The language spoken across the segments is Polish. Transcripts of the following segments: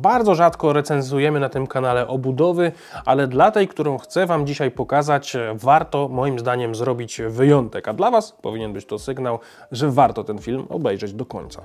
Bardzo rzadko recenzujemy na tym kanale obudowy, ale dla tej, którą chcę Wam dzisiaj pokazać, e, warto moim zdaniem zrobić wyjątek, a dla Was powinien być to sygnał, że warto ten film obejrzeć do końca.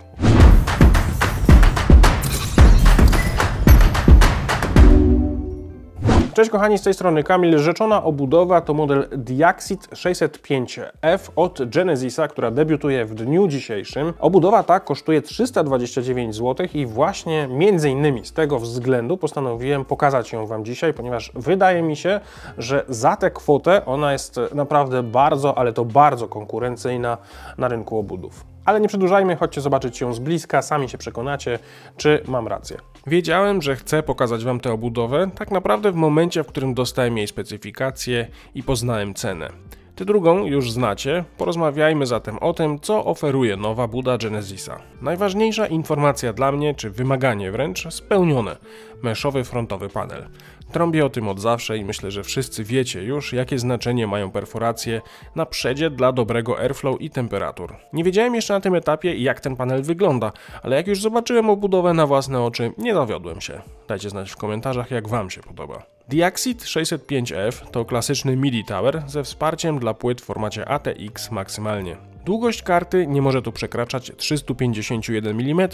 Cześć kochani, z tej strony Kamil. Rzeczona obudowa to model Diaxit 605F od Genesisa, która debiutuje w dniu dzisiejszym. Obudowa ta kosztuje 329 zł i właśnie między innymi z tego względu postanowiłem pokazać ją Wam dzisiaj, ponieważ wydaje mi się, że za tę kwotę ona jest naprawdę bardzo, ale to bardzo konkurencyjna na rynku obudów. Ale nie przedłużajmy, chodźcie zobaczyć ją z bliska, sami się przekonacie, czy mam rację. Wiedziałem, że chcę pokazać Wam tę obudowę tak naprawdę w momencie, w którym dostałem jej specyfikację i poznałem cenę. Tę drugą już znacie, porozmawiajmy zatem o tym, co oferuje nowa Buda Genesisa. Najważniejsza informacja dla mnie, czy wymaganie wręcz, spełnione. Meszowy frontowy panel. Trąbię o tym od zawsze i myślę, że wszyscy wiecie już, jakie znaczenie mają perforacje na przedzie dla dobrego airflow i temperatur. Nie wiedziałem jeszcze na tym etapie, jak ten panel wygląda, ale jak już zobaczyłem obudowę na własne oczy, nie zawiodłem się. Dajcie znać w komentarzach, jak Wam się podoba. Diaxit 605F to klasyczny MIDI tower ze wsparciem dla płyt w formacie ATX maksymalnie. Długość karty nie może tu przekraczać 351 mm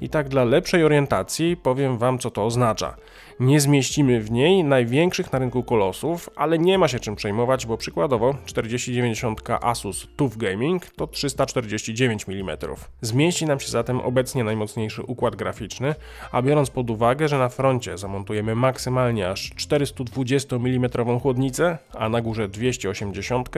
i tak dla lepszej orientacji powiem Wam co to oznacza. Nie zmieścimy w niej największych na rynku kolosów, ale nie ma się czym przejmować, bo przykładowo 4090 Asus TUF Gaming to 349 mm. Zmieści nam się zatem obecnie najmocniejszy układ graficzny, a biorąc pod uwagę, że na froncie zamontujemy maksymalnie aż 420 mm chłodnicę, a na górze 280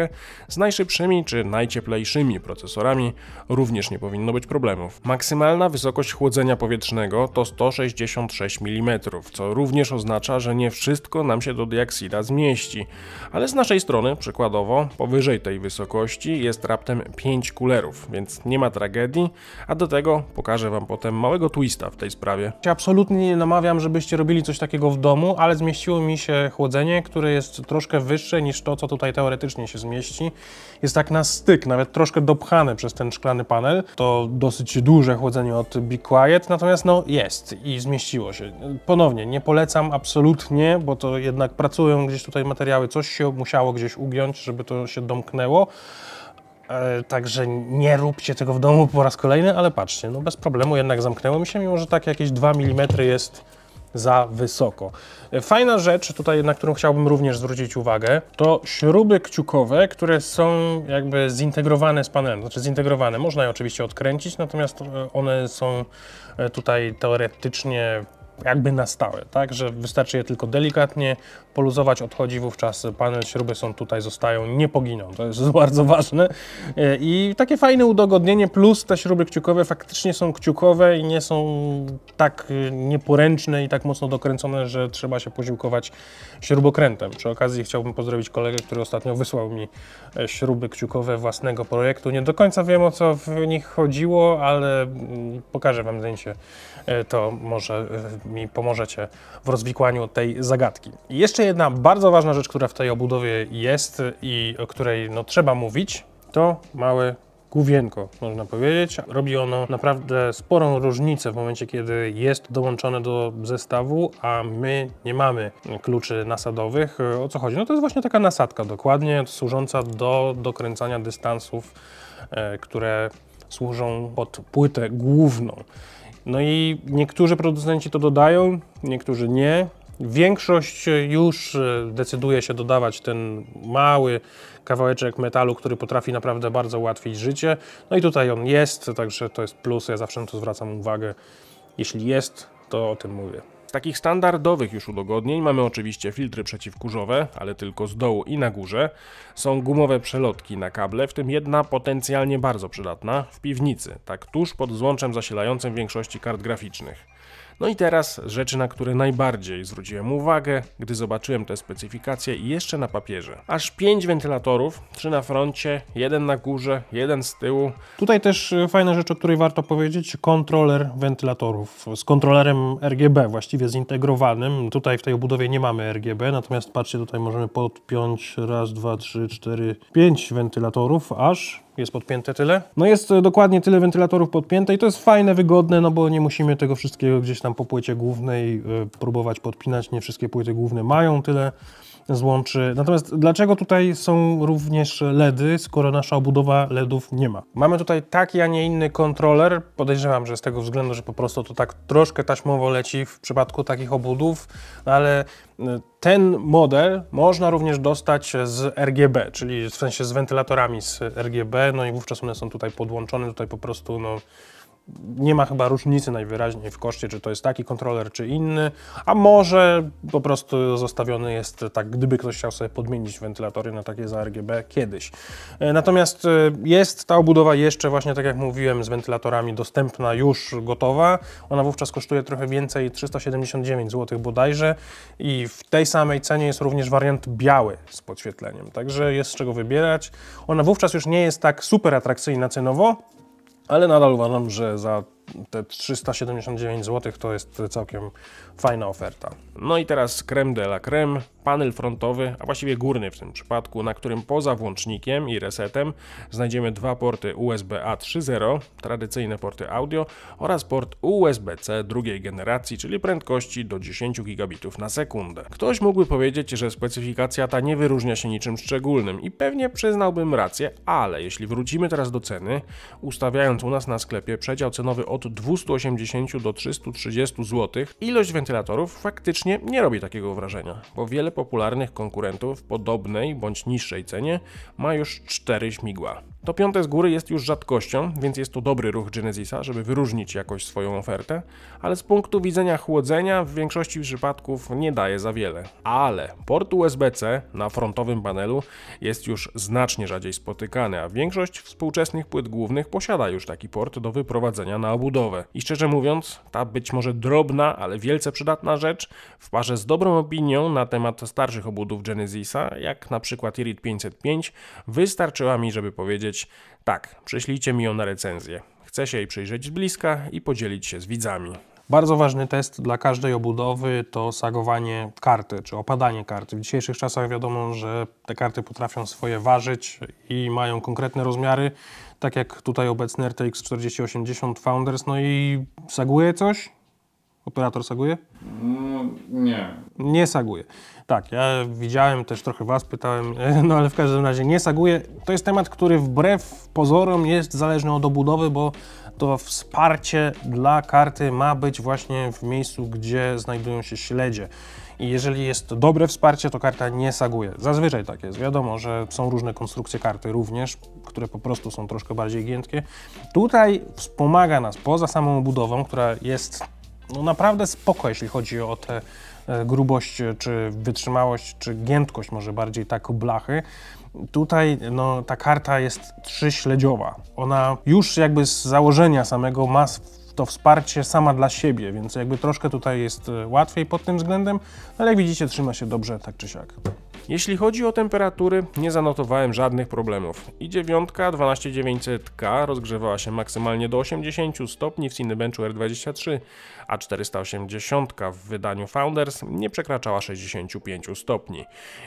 z najszybszymi czy najcieplejszymi nowymi procesorami również nie powinno być problemów. Maksymalna wysokość chłodzenia powietrznego to 166 mm, co również oznacza, że nie wszystko nam się do dioksida zmieści, ale z naszej strony przykładowo powyżej tej wysokości jest raptem 5 kulerów, więc nie ma tragedii, a do tego pokażę Wam potem małego twista w tej sprawie. Absolutnie nie namawiam, żebyście robili coś takiego w domu, ale zmieściło mi się chłodzenie, które jest troszkę wyższe niż to, co tutaj teoretycznie się zmieści. Jest tak na styk, nawet troszkę troszkę dopchane przez ten szklany panel. To dosyć duże chłodzenie od Be Quiet, natomiast no jest i zmieściło się. Ponownie, nie polecam absolutnie, bo to jednak pracują gdzieś tutaj materiały, coś się musiało gdzieś ugiąć, żeby to się domknęło. E, także nie róbcie tego w domu po raz kolejny, ale patrzcie, no bez problemu jednak zamknęło mi się, mimo że tak jakieś 2 mm jest za wysoko. Fajna rzecz tutaj, na którą chciałbym również zwrócić uwagę, to śruby kciukowe, które są jakby zintegrowane z panelem, znaczy zintegrowane. Można je oczywiście odkręcić, natomiast e, one są e, tutaj teoretycznie jakby na stałe, tak, że wystarczy je tylko delikatnie poluzować odchodzi wówczas, panel śruby są tutaj, zostają, nie poginą, to jest bardzo ważne. E, I takie fajne udogodnienie, plus te śruby kciukowe faktycznie są kciukowe i nie są tak e, nieporęczne i tak mocno dokręcone, że trzeba się posiłkować śrubokrętem. Przy okazji chciałbym pozdrowić kolegę, który ostatnio wysłał mi e, śruby kciukowe własnego projektu. Nie do końca wiem o co w nich chodziło, ale mm, pokażę Wam zdjęcie, to może mi pomożecie w rozwikłaniu tej zagadki. Jeszcze jeszcze jedna bardzo ważna rzecz, która w tej obudowie jest i o której no, trzeba mówić, to małe główienko, można powiedzieć. Robi ono naprawdę sporą różnicę w momencie, kiedy jest dołączone do zestawu, a my nie mamy kluczy nasadowych. O co chodzi? No to jest właśnie taka nasadka dokładnie, służąca do dokręcania dystansów, e, które służą pod płytę główną. No i niektórzy producenci to dodają, niektórzy nie. Większość już e, decyduje się dodawać ten mały kawałeczek metalu, który potrafi naprawdę bardzo ułatwić życie. No i tutaj on jest, także to jest plus, ja zawsze na to zwracam uwagę. Jeśli jest, to o tym mówię. Takich standardowych już udogodnień mamy oczywiście filtry przeciwkurzowe, ale tylko z dołu i na górze. Są gumowe przelotki na kable, w tym jedna potencjalnie bardzo przydatna w piwnicy, tak tuż pod złączem zasilającym większości kart graficznych. No i teraz rzeczy, na które najbardziej zwróciłem uwagę, gdy zobaczyłem te specyfikacje jeszcze na papierze. Aż 5 wentylatorów, 3 na froncie, jeden na górze, jeden z tyłu. Tutaj też y, fajna rzecz, o której warto powiedzieć, kontroler wentylatorów z kontrolerem RGB właściwie zintegrowanym. Tutaj w tej obudowie nie mamy RGB, natomiast patrzcie, tutaj możemy podpiąć raz, dwa, trzy, cztery, pięć wentylatorów aż jest podpięte tyle? No jest e, dokładnie tyle wentylatorów podpięte i to jest fajne, wygodne, no bo nie musimy tego wszystkiego gdzieś tam po płycie głównej e, próbować podpinać, nie wszystkie płyty główne mają tyle złączy. Natomiast dlaczego tutaj są również LEDy, skoro nasza obudowa LEDów nie ma? Mamy tutaj taki, a nie inny kontroler. Podejrzewam, że z tego względu, że po prostu to tak troszkę taśmowo leci w przypadku takich obudów, no ale e, ten model można również dostać z RGB, czyli w sensie z wentylatorami z RGB, no i wówczas one są tutaj podłączone, tutaj po prostu no, nie ma chyba różnicy najwyraźniej w koszcie, czy to jest taki kontroler, czy inny, a może po prostu zostawiony jest tak, gdyby ktoś chciał sobie podmienić wentylatory na takie za RGB kiedyś. E, natomiast e, jest ta obudowa jeszcze właśnie, tak jak mówiłem, z wentylatorami dostępna, już gotowa. Ona wówczas kosztuje trochę więcej, 379 zł bodajże i w tej samej cenie jest również wariant biały z podświetleniem, także jest z czego wybierać. Ona wówczas już nie jest tak super atrakcyjna cenowo, ale nadal uważam, że za te 379 zł to jest całkiem fajna oferta. No i teraz creme de la creme, panel frontowy, a właściwie górny w tym przypadku, na którym poza włącznikiem i resetem znajdziemy dwa porty USB-A 3.0, tradycyjne porty audio oraz port USB-C drugiej generacji, czyli prędkości do 10 gigabitów na sekundę. Ktoś mógłby powiedzieć, że specyfikacja ta nie wyróżnia się niczym szczególnym i pewnie przyznałbym rację, ale jeśli wrócimy teraz do ceny, ustawiając u nas na sklepie przedział cenowy od 280 do 330 zł, ilość wentylatorów faktycznie nie robi takiego wrażenia, bo wiele popularnych konkurentów w podobnej bądź niższej cenie ma już cztery śmigła. To piąte z góry jest już rzadkością, więc jest to dobry ruch Genesisa, żeby wyróżnić jakoś swoją ofertę, ale z punktu widzenia chłodzenia w większości przypadków nie daje za wiele. Ale port USB-C na frontowym panelu jest już znacznie rzadziej spotykany, a większość współczesnych płyt głównych posiada już taki port do wyprowadzenia na obudowę. I szczerze mówiąc, ta być może drobna, ale wielce przydatna rzecz w parze z dobrą opinią na temat starszych obudów Genesisa, jak na przykład Irid 505, wystarczyła mi, żeby powiedzieć, powiedzieć tak, prześlijcie mi ją na recenzję. Chcę się jej przyjrzeć z bliska i podzielić się z widzami. Bardzo ważny test dla każdej obudowy to sagowanie karty, czy opadanie karty. W dzisiejszych czasach wiadomo, że te karty potrafią swoje ważyć i mają konkretne rozmiary, tak jak tutaj obecny RTX 4080 Founders. No i saguje coś? Operator saguje? Mm, nie. Nie saguje. Tak, ja widziałem też trochę was, pytałem, no ale w każdym razie nie saguje. To jest temat, który wbrew pozorom jest zależny od obudowy, bo to wsparcie dla karty ma być właśnie w miejscu, gdzie znajdują się śledzie. I jeżeli jest dobre wsparcie, to karta nie saguje. Zazwyczaj tak jest. Wiadomo, że są różne konstrukcje karty również, które po prostu są troszkę bardziej giętkie. Tutaj wspomaga nas poza samą budową, która jest no naprawdę spoko, jeśli chodzi o tę e, grubość, e, czy wytrzymałość, czy giętkość może bardziej tak blachy. Tutaj no, ta karta jest trzyśledziowa. Ona już jakby z założenia samego ma to wsparcie sama dla siebie, więc jakby troszkę tutaj jest e, łatwiej pod tym względem, ale jak widzicie trzyma się dobrze tak czy siak. Jeśli chodzi o temperatury, nie zanotowałem żadnych problemów. I 9 12900K rozgrzewała się maksymalnie do 80 stopni w Cinebenchu R23, a 480 w wydaniu Founders nie przekraczała 65 stopni.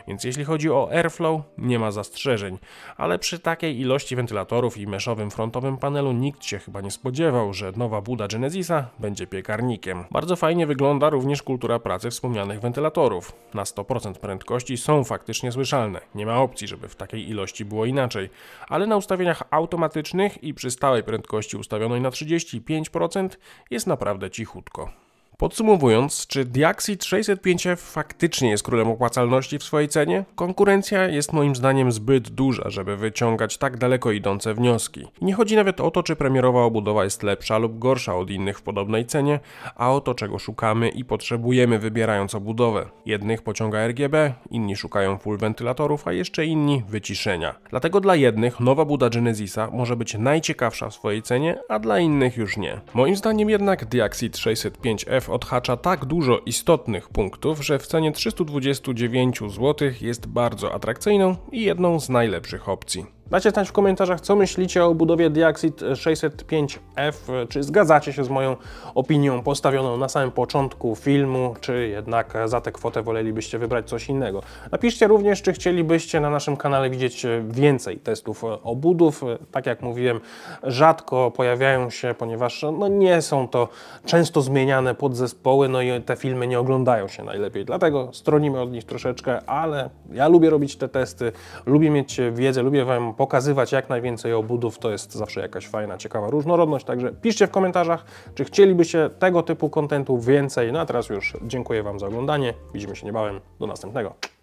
Więc jeśli chodzi o airflow, nie ma zastrzeżeń, ale przy takiej ilości wentylatorów i meszowym frontowym panelu nikt się chyba nie spodziewał, że nowa buda Genesisa będzie piekarnikiem. Bardzo fajnie wygląda również kultura pracy wspomnianych wentylatorów. Na 100% prędkości są faktycznie słyszalne. Nie ma opcji, żeby w takiej ilości było inaczej. Ale na ustawieniach automatycznych i przy stałej prędkości ustawionej na 35% jest naprawdę cichutko. Podsumowując, czy Diaxit 605F faktycznie jest królem opłacalności w swojej cenie? Konkurencja jest moim zdaniem zbyt duża, żeby wyciągać tak daleko idące wnioski. Nie chodzi nawet o to, czy premierowa obudowa jest lepsza lub gorsza od innych w podobnej cenie, a o to, czego szukamy i potrzebujemy wybierając obudowę. Jednych pociąga RGB, inni szukają full wentylatorów, a jeszcze inni wyciszenia. Dlatego dla jednych nowa buda Genesisa może być najciekawsza w swojej cenie, a dla innych już nie. Moim zdaniem jednak Diaxit 605F odhacza tak dużo istotnych punktów, że w cenie 329 zł jest bardzo atrakcyjną i jedną z najlepszych opcji. Dajcie znać w komentarzach, co myślicie o budowie Diaxit 605F, czy zgadzacie się z moją opinią postawioną na samym początku filmu, czy jednak za tę kwotę wolelibyście wybrać coś innego. Napiszcie również, czy chcielibyście na naszym kanale widzieć więcej testów obudów. Tak jak mówiłem, rzadko pojawiają się, ponieważ no, nie są to często zmieniane podzespoły, no i te filmy nie oglądają się najlepiej. Dlatego stronimy od nich troszeczkę, ale ja lubię robić te testy, lubię mieć wiedzę, lubię Wam pokazywać jak najwięcej obudów, to jest zawsze jakaś fajna, ciekawa różnorodność, także piszcie w komentarzach, czy chcielibyście tego typu kontentu więcej. No a teraz już dziękuję Wam za oglądanie, widzimy się niebawem, do następnego.